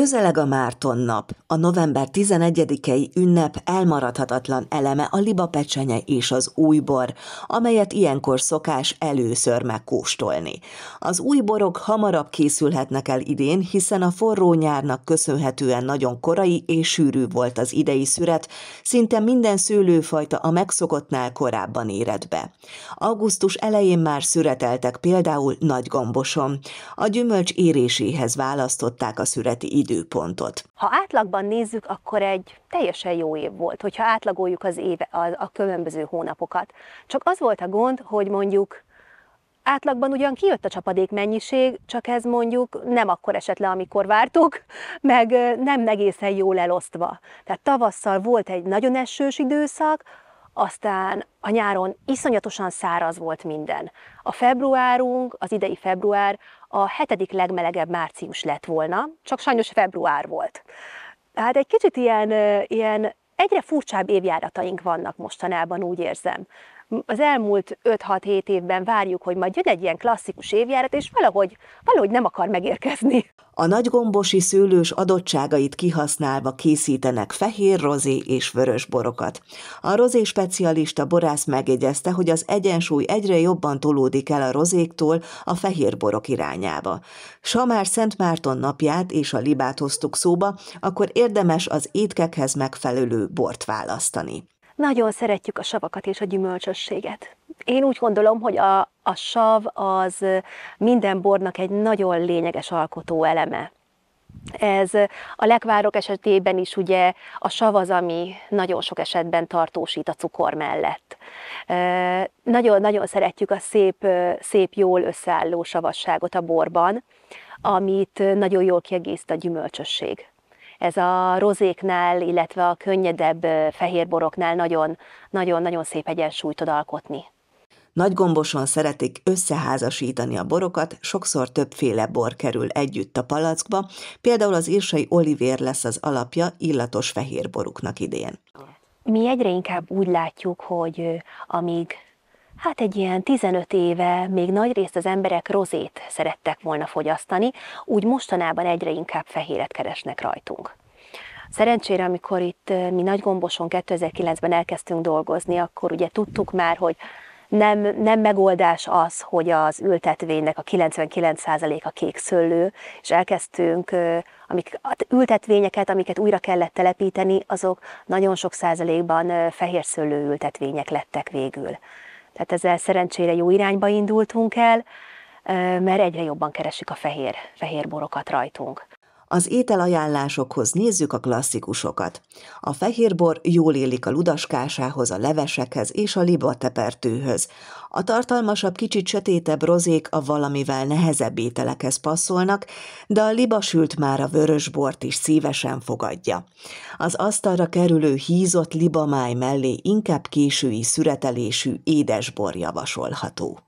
Közeleg a Márton nap, a november 11-i ünnep elmaradhatatlan eleme a libapecsenye és az újbor, amelyet ilyenkor szokás először megkóstolni. Az újborok hamarabb készülhetnek el idén, hiszen a forró nyárnak köszönhetően nagyon korai és sűrű volt az idei szüret, szinte minden szőlőfajta a megszokottnál korábban éred be. Augusztus elején már szüreteltek például nagygomboson. A gyümölcs éréséhez választották a szüreti időpontot. Ha átlagban nézzük, akkor egy teljesen jó év volt, hogyha átlagoljuk az éve, a, a különböző hónapokat. Csak az volt a gond, hogy mondjuk átlagban ugyan kijött a csapadék mennyiség, csak ez mondjuk nem akkor esett le, amikor vártuk, meg nem egészen jól elosztva. Tehát tavasszal volt egy nagyon esős időszak, aztán a nyáron iszonyatosan száraz volt minden. A februárunk, az idei február a hetedik legmelegebb március lett volna, csak sajnos február volt. Hát egy kicsit ilyen, ilyen egyre furcsább évjárataink vannak mostanában, úgy érzem az elmúlt 5-6-7 évben várjuk, hogy majd jön egy ilyen klasszikus évjárat, és valahogy, valahogy nem akar megérkezni. A nagygombosi szőlős adottságait kihasználva készítenek fehér rozé és vörös borokat. A rozé specialista borász megjegyezte, hogy az egyensúly egyre jobban tolódik el a rozéktól a fehér borok irányába. Samár Szent Márton napját és a libát hoztuk szóba, akkor érdemes az étkekhez megfelelő bort választani. Nagyon szeretjük a savakat és a gyümölcsösséget. Én úgy gondolom, hogy a, a sav az minden bornak egy nagyon lényeges alkotó eleme. Ez a lekvárok esetében is ugye a sav az, ami nagyon sok esetben tartósít a cukor mellett. Nagyon-nagyon szeretjük a szép, szép, jól összeálló savasságot a borban, amit nagyon jól kiegészít a gyümölcsösség ez a rozéknál, illetve a könnyedebb fehérboroknál nagyon-nagyon szép egyensúlyt tud alkotni. Nagy gomboson szeretik összeházasítani a borokat, sokszor többféle bor kerül együtt a palackba, például az írsai olivér lesz az alapja illatos fehérboruknak idén. Mi egyre inkább úgy látjuk, hogy amíg hát egy ilyen 15 éve még nagy részt az emberek rozét szerettek volna fogyasztani, úgy mostanában egyre inkább fehéret keresnek rajtunk. Szerencsére, amikor itt mi nagy gomboson 2009-ben elkezdtünk dolgozni, akkor ugye tudtuk már, hogy nem, nem megoldás az, hogy az ültetvénynek a 99%-a kék szőlő, és elkezdtünk amik, ültetvényeket, amiket újra kellett telepíteni, azok nagyon sok százalékban fehér szőlő ültetvények lettek végül. Tehát ezzel szerencsére jó irányba indultunk el, mert egyre jobban keresik a fehér, fehér borokat rajtunk. Az ételajánlásokhoz nézzük a klasszikusokat. A fehérbor jól élik a ludaskásához, a levesekhez és a libatepertőhöz. A tartalmasabb, kicsit sötétebb rozék a valamivel nehezebb ételekhez passzolnak, de a libasült már a vörösbort is szívesen fogadja. Az asztalra kerülő hízott libamáj mellé inkább késői szüretelésű édesbor javasolható.